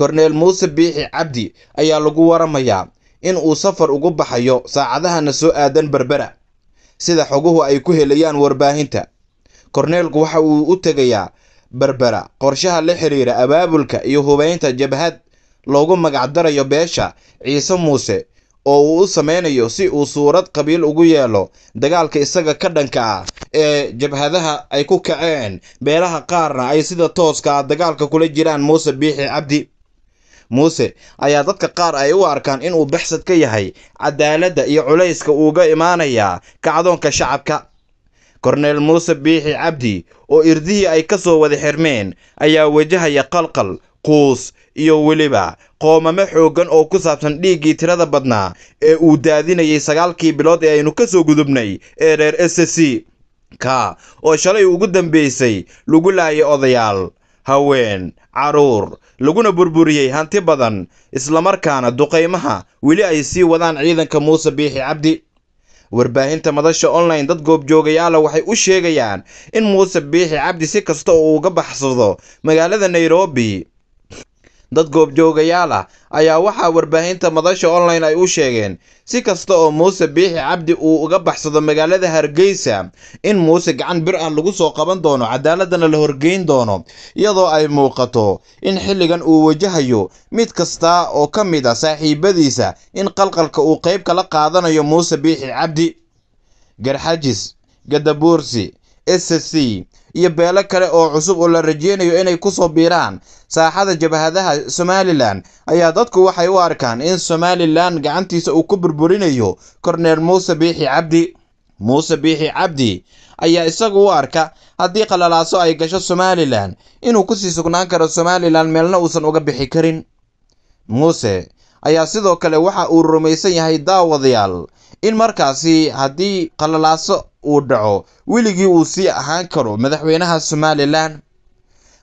korneel muuse biixi cabdi ayaa lagu waramayaa in uu safar ugu baxayo saacadahana soo aadan berbera sida xoguhu ay ku helayaan warbaahinta korneelku waxa uu u tegayaa berbera qorshaha la xiriira abaabulka iyo hubeynta jabhad loogu magacdarayo beesha ciise muuse oo uu u sameynayo si uu suurad qabiil ugu yeelo dagaalka isaga ka dhanka ah ee jabhadaha ay ku kaceen beelaha qaarna ay sida tooska dagaalka kula jiraan muuse biixi cabdi muuse ayaa dadka qaar ay u arkaan inuu baxsad ka yahay cadaaladda iyo culayska uuga imaanayaa kacdoonka shacabka korneel muuse biixi cabdi oo irdihii ay ka soo wada xirmeen ayaa wajahaya qalqal quus iyo weliba qoomamo xooggan oo ku saabsan dhiiggii tirada badnaa ee uu daadinayay sagaalkii bilood ee aynu ka soo gudubnay ee reer s c ka oo shalay ugu dambaysay lagu laayay odayaal haween caruur laguna burburiyey hanti badan islamarkaana duqaymaha weli ay sii wadaan ciidanka muuse biixi cabdi warbaahinta madasha online dad goobjoogayaala waxay u sheegayaan in muuse biixi cabdi si kasta oo uga baxsado magaalada nairobi dad goobjoogayaal ah ayaa waxaa warbaahinta madasha online ay u sheegeen si kasta oo muuse biixi cabdi uu uga baxsado magaalada hargeysa in muuse gacan bir ah lagu soo qaban doono cadaaladana la horgeyn doono iyadoo ay muuqato in xilligan uu wajahayo mid kasta oo ka mid a ah saaxiibadiisa in qalqalka uu qayb kala qaadanayo muuse biixi cabdi garxajis gadabuursi s c iyo beelo kale oo cusub oo la rajaynayo inay ku soo biiraan saaxada jabhadaha somalilan ayaa dadku waxay u arkaan in somalilan gacantiisa uu ku burburinayo korneel muuse biixi cabdi muuse biixi cabdi ayaa isagu u arka haddii qalalaaso ay gasho somalilan inuu ku sii sugnaan karo somalilan meelna uusan uga bixi karin muuse ayaa sidoo kale waxa uu rumaysan yahay daawadayaal in markaasi haddii qalalaaso uu dhaco weligii uu sii ahaan karo madaxweynaha somalilan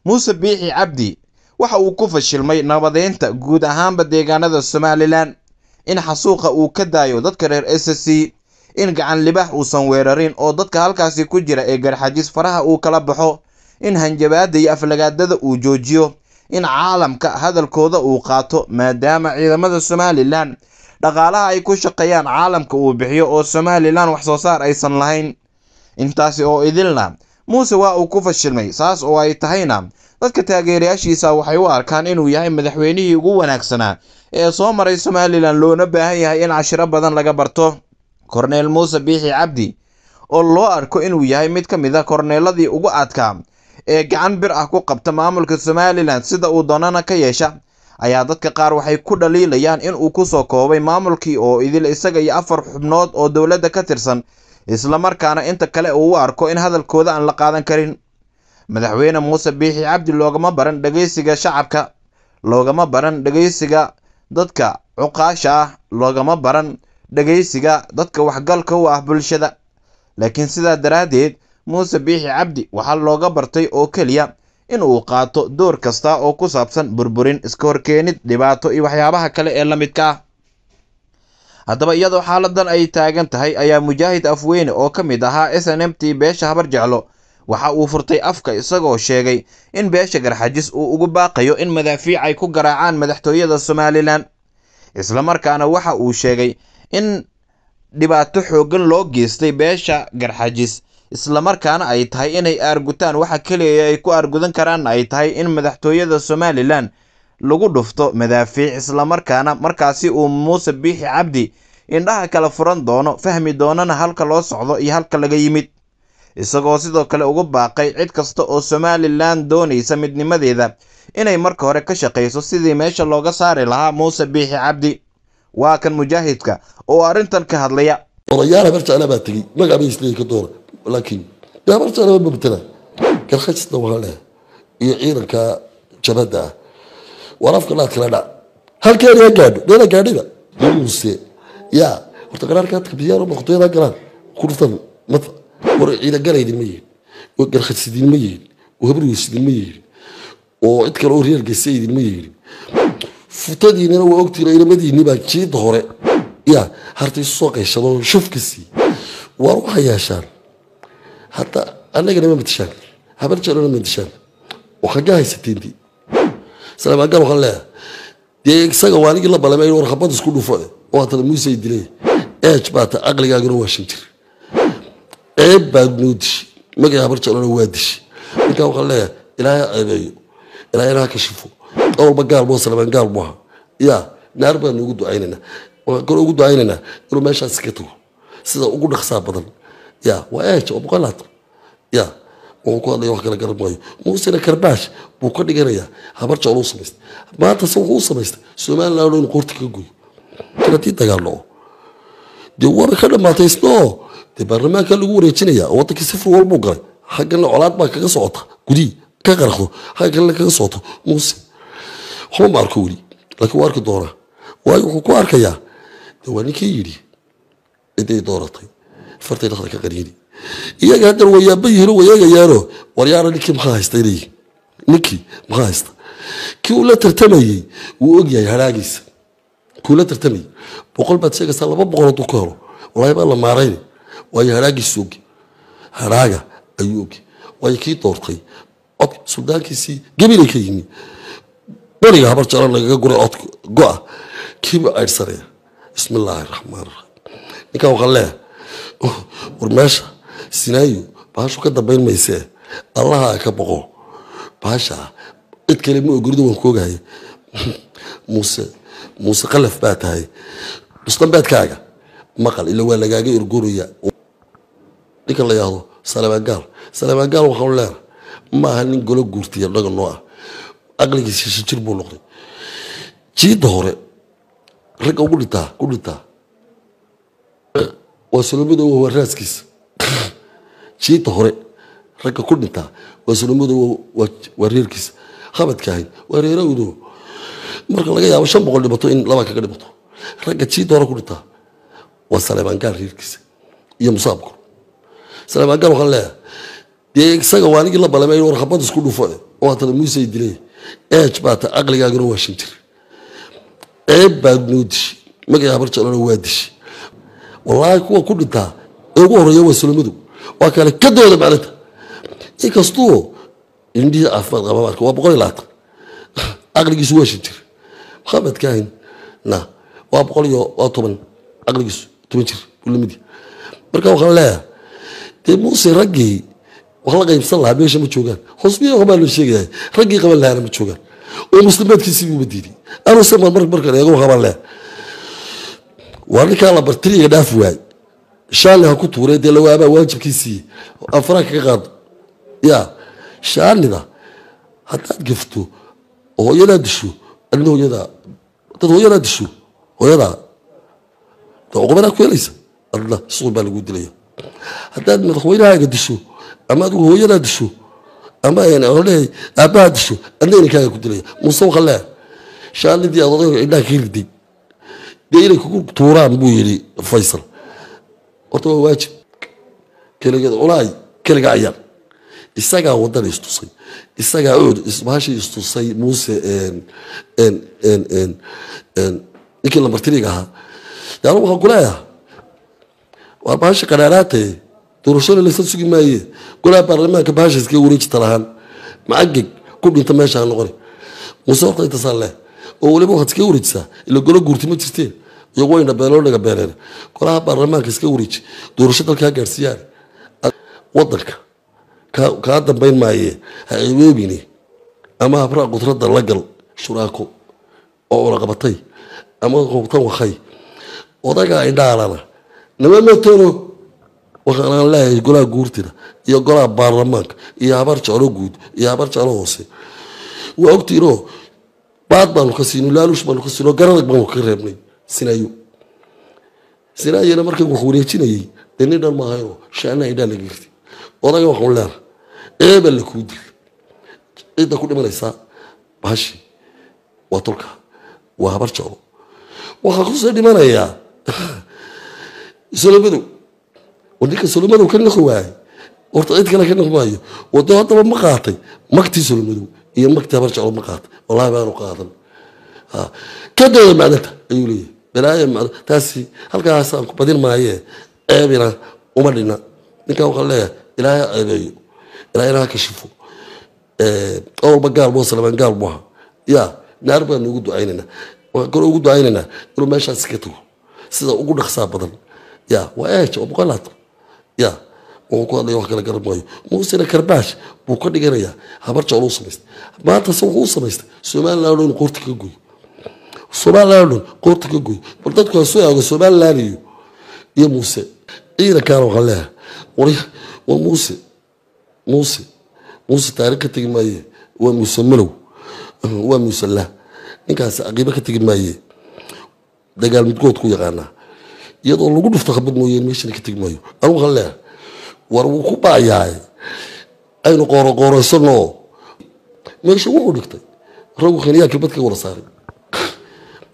muuse biixi cabdi waxa uu ku fashilmay nabadeynta guud ahaanba deegaanada somalilan in xasuuqa uu ka daayo dadka reer s c in gacan libaax uusan weerarin oo dadka halkaasi ku jira ee garxajis faraha uu kala baxo in hanjabaadda iyo aflagaadada uu joojiyo in caalamka hadalkooda uu qaato maadaama ciidamada somalilan dhaqaalaha ay ku shaqeeyaan caalamka uu bixiyo oo somalilan wax soo saar aysan lahayn intaasi oo idilna muuse waa uu ku fashilmay saas oo ay tahayna dadka taageerayaashiisa waxay u arkaan inuu yahay madaxweynihii ugu wanaagsanaa ee soo maray somalilan loona baahan yahay in cashiro badan laga barto korneel muuse biixi cabdi oo loo arko inuu yahay mid ka mid a ah korneeladii ugu adkaa ee gacan bir ah ku qabta maamulka somalilan sida uu doonana ka yeesha ayaa dadka qaar waxay ku dhaliilayaan in uu ku soo koobay maamulkii oo idil isaga iyo afar xubnood oo dowladda ka tirsan islamarkaana inta kale uu u arko in hadalkooda aan la qaadan karin madaxweyne muuse biixi cabdi loogama baran dhegaysiga shacabka loogama baran dhageysiga dadka cuqaasha ah loogama baran dhegaysiga dadka waxgalka u ah bulshada laakiin sidaa daraaddeed muuse biixi cabdi waxaa looga bartay oo keliya in uu qaato door kasta oo ku saabsan burburin iska horkeenid dhibaato iyo waxyaabaha kale ee la midka ah haddaba iyadoo xaaladan ay taagan tahay ayaa mujaahid afweyne oo ka mid ahaa s n m t beesha habar jeclo waxa uu furtay afka isagoo sheegay in beesha garxajis uu ugu baaqayo in madaafiic ay ku garaacaan madaxtooyada somalilan islamarkaana waxa uu sheegay in dhibaato xooggan loo geystay beesha garxajis islamarkaana ay tahay inay aargutaan waxa keliya ay ku aargudan karaan ay tahay in madaxtooyada somalilan lagu dhufto madaafiic islamarkaana markaasi uu muuse biixi cabdi indhaha kala furan doono fahmi doonana halka loo socdo iyo halka laga yimid isagoo sidoo kale ugu baaqay cid kasta oo somalilan doonaysa midnimadeeda inay marka hore ka shaqayso sidii meesha looga saari lahaa muuse biixi cabdi waa kan mujaahidka oo arrintan ka hadlaya odayaala barjecla baa tegey magaabay isleeyi ka doona laakiin dee horta lama iyo ciidanka jabadda ah waraafka laad kala dhac halkeena gaadho dheena gaadhayba muuse yaa horta qaraarka kabdiyaano noqotoyada galaan kurtan mata hor ciidan galaydin ma yihin oo garkhajsidin ma yihin oo habriwisidin ma yihin oo cid kale oo reer geysa ma yihin futadiinina waa ogtiin iramadiinni baa jiida hore yaa harta isu soo qayshado shufka waar waxaa yeeshaan hada anagana ma matashaan habar jalona matashaan oo xagga haysateendii salaamaan waxaan leeyahay dee isaga waa anigii la balame war habad isku dhufo oo haddana muusay dilay eej baa ta waa shan ceeb baad noo magay habar jalona waa dishi markaa waxaan leeyahay ilaahay ceebeeyo ilaahay ilaha kashifo awalba gaal moo salaamaan gaal mu yaa naar baan noogu ducaynaynaa waxaan kaloo ugu ducaynaynaa inuu meeshaas iska tago sida ugu dhaqsaa badan ya waa eej oo boqolaad ya uu ku hadlaya wax kala garan maayo muusina karbaash buu ka dhiganaya habar jecluu samaystay maanta se wuxuu u samaystay somaliland inuu qoorta ka guyo haddii dagaaloo dee waaba ka dhammaataysnoo dee baarlamaanka lagu wareejinayaa oo waddankii sifir walbuu galay xagganna colaad baa kaga socota gudii ka qaraqdo xagga kaga socoto muusin waxba ma arko weli laakiin waa arki doonaa waayo wuxuu ku arkayaa dee waa ninkii yidhi ciday dooratay fartay dhaqdanka qaniini iyaga haddana wayaaba yihiin oo wayeegayaano waryaana ninkii maxaa haysta ilayii ninkii maxaa haysta kii uu la tartamayey wuu ogyahay haraagiisa kii ula tartamayey boqol baad sheegaysaa laba boqol hadduu ka helo walahi baa la maarayna waayo haraagiisu ogy haraaga ayuu ogy waayo kii doortay cod suldaankiisii gabilay ka yimi beriga habar jaran lagaga guray cod go-a kiiba aydhsanaya bismi illaahi raxmaan raxiim ninkaan waxaa Oh, war meesha sinaayo baashu ka dambayn maysee allahaa ka boqo baasha cid kale ma ogorido waan koogahaya muuse muuse kalaf baa tahay mustambeedkaaga maqal ila waa lagaaga ergooraya ninka la yahdo salamaangaal salamaangaal waxau leer ma aha nin golo guurtiya dhaga noo ah aqligiis shijir buu noqday jiidda hore ragga ugu dhintaa ku dhintaa waa sulamadow waa raaskiisa jiita hore ragga ku dhintaa waa sulamadow waa reerkiisa habadkaahi waa reerawdow marka laga yaabo shan boqol dhimato in laba kaga dhimato ragga jiita hore ku dhintaa waa saleebaangaar reerkiisa iyo musaabko saleebaangaar waxaan leeyahay dee isaga waa anigii la balamay war habad isku dhufo oo eh? haatana muusey dilay eej baa aqligaagana waa shan jir ceeb baad noo dishi magacii habar waa dishi wallaahi kuwa ku dhintaa ee ugu horeeya waa sulmadu waa kale ka dooda maalinta inkastoo indhihii caafimaad qaba arka waa boqol iyo labaatan aqligiisu waa shan jir maxamed kahin na waa boqol iyo waa toban caqligiisu toban jir bulamidii marka waxaan leeyahay dee muuse raggii wax la qaybsan lahaa meesha ma joogaan hoosbiya waxbaa loo sheegaya raggii qaban lahaana ma joogaan oo muslimaadkiisii buu diiday anuusan marmarkan eego waxbaa leeyahay waa ninkaa labartiriga dhaaf waay shaalli ha ku tuuree dee lawaabaa waajibkiisii afraan kaga qaado ya shaalida haddaad gafto oo hooyadaa disho adna hooyadaa dad hooyadaa disho hooyadaa de uqbanaa ku helaysa adna suun baa lagu dilaya haddaad madaxweynahaaga disho ama adigu hooyadaa disho ama lehay aabbaha disho adna inankaaga ku dilaya muuse waxa leehay shaalidii aad odayga indhaha ka riday dee inay kugu tuuraan buu yidhi faysal horta waa waajib keligeed culaay keliga ayaan isagaa waddana istusay isagaa ood ismaashi istusay muuse ninkii lambartiniga ahaa yaanu waxaan kuleeyaha waa bahasha qanaaraatae doorashada laysan sugi maaye golaa baarlamaanka baasha iskaga wareeji talahaan macagig ku dhinta meesha aan noqona muuse horta intaasaan leh oo weliba waxaad iskaga wareejisaa ila golo guurti ma jirteen iyagu wayna beeloo naga beeleen golaha baarlamaanka iska wareeji doorasho dalkaa gaarsiiyaan wadanka kaa dambayn maayee ha ceegoobini ama habra qudradda la gal shuraako oo una qabatay ama qobtan wakhay odagaa indhaalana nama matalo waxaan leeyahay golaha guurtida iyo golaha baarlamaanka iyo habar jeclo guud iyo habaar jeclo hoose waa ogtiinoo baad baanu ka siino laaluush baanu ka siinoo garanag baanu ka reebnay sinaayo sinaayana markan wax wareejinayay dee nin dhan maahayno shaanaha indhaa laga girtay odaga waxaan leena eebal la kuu dil cidda ku dhimanaysaa baashi waa tulka waa habar jeclo waxaa kusoo dhimanayaa solomadow war ninka solomadow ka noqo waaye horta cid kale ka noqmaayo wado haddaba ma qaatay magtii solomadow iyo maktabar jeclo ma qaata walahi baanu qaadan ka dooda macdanta ayuu leeyahy balaaya macdan taasi halkaasaan ku badin maayee ceebina uma dhina ninkan waxaa leeyahay ilaahay ceebeeyo ilaahayna ha kashifo walba gaal buu salamaan gaal buu aha ya naar baanu ugu ducaynaynaa waxaan kale ugu ducaynaynaa inuu meeshaas ka tago sida ugu dhaqsaa badan ya waa eeja oo boqolaad yaa oo ku hadlaya wax garan maayo muusena karbaash buu ka dhiganayaa habarja oluu samaysta maanta se wuxuu u samaysta somaliland iyo muuse ciidankaana waxaan ka tegi maaye waa muuse waa muuse lah aqiibo ka tegi maaye dagaal midgood ku yaqaanaa iyadoo lagu dhufto khabad mooyeen meeshana ka tegi maayo anu waxaan leeyahay war wuu ku baayahay aynu qooroqooraysanoo meesha wuxuu dhigtay raggu khaniyaa kilbad wada saaray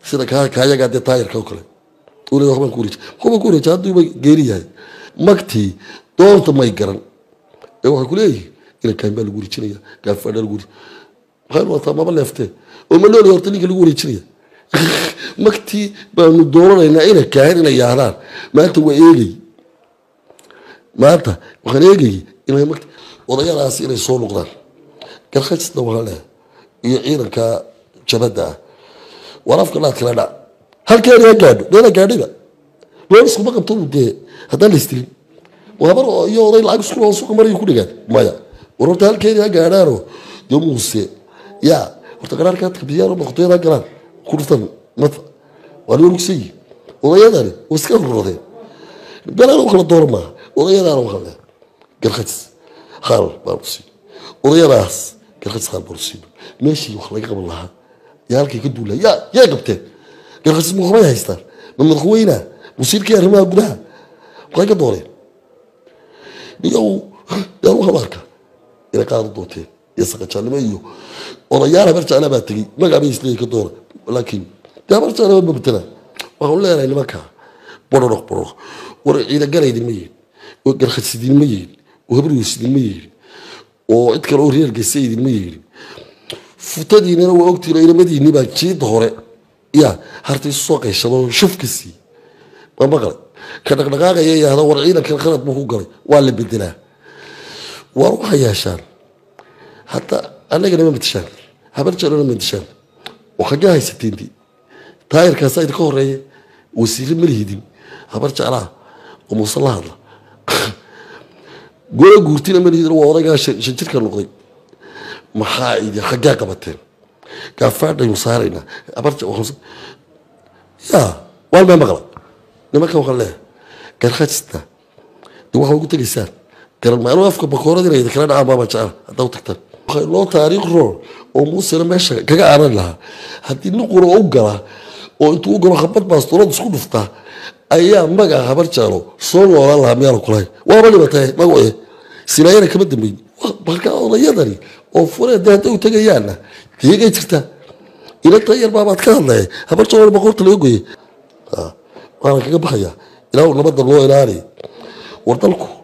sida kaayagaa dee taayirka oo kale ule wabanku wareej wabanku wareej hadduuba geeri yahay magtii doonta may garan ee waxay ku leeyihin ilankaan baa lagu wareejinaya gaafadha lagu wareej maxay wataa maba leeftee oo ma looli horta ninka lagu wareejinaya magtii baanu doolanaynaa inay kaahin inay yaahdaan maanta waa eegay maanta waxaan eegayay inay marka odayadaas inay soo noqdaan garkhajisna waxaan leehay iyo ciidanka jabadda ah war afka dhaad kala dhac halkeena ha gaadho meela gaadhayba loon iskuma qabtobu dee haddaan la istilin habar iyo oday lacag isku loo suuqa ku dhigaan maya war horta halkeena ha gaadhaanoo dee muuse yaa horta qaraarkaa takbiyaano noqotoyadaa galaan ku dhuftan mata waa loo lugsayi odayadani waa iska roroodeen galaan oo kala doora maaha وغير راه غدا قال خاص خار بارسي وغير راس قال خاص خار بارسي ماشي وخلاق قبل لها يا ركي قد ولا يا يا قبتين قال خاص مخرج هيستر من الخوينا مصير كي رما بنا بقى قدورين يو يا روح باركه الى قاعد دوتين يسقى شالميو ورياله برجع انا باتجي ما قام يسليك الدور لكن ده برجع انا ببتلا واقول لا لا ما كان برورق برورق ورعي لقى لي oo garkhas idinma yeelin oo habargeys idinma yeelin oo cid kale oo reergeysa idinma yeelin futadiinina waa ogtiino inamadiinni baa jiida hore ya harta soo qayshado shufka ma maqlay ka dhaqdhaqaaqaya yahda war ciidankan khalad buu ku galay waa la bedelaa waar waxaa yeeshaan hadda annagana ma matashaan habar jalona matashaan oo xaggee haysateendi taayirkaasaa idinka horeeya wasiire ma lihidin habar jeclaa oo muuse la hadla gola guurtina malihid waa odagaa shan jirka noqday maxaa idi xaggaa qabateen gaafaadhaynu saaraynaa ya waal mee maqla nimanka waxaan leeyahay garhajista de waxa ugu tegaysaan garan maa afka bakoorad inay kala dhacaan baaba jecel haddaa u tagtaan waxaa loo taariikh roor oo muusena meesha kaga aanan lahaa haddii nuqura u gala oo intuu u galo khabad baas dowlad isku dhuftaa ayaa maga habar jaalo soo noolaan lahaa miyaanu kulahayn waaba dhibatay magace sinaayana kama dambeyn marka odayadani oo furee dee hadday u tegayaanna deegay jirtaa ilata yar baabaad ka hadlaya habar jaalo qoorta laga goyay ah, waana kaga baxayaa ilaa uu nabadda loo ilaaliy war dalku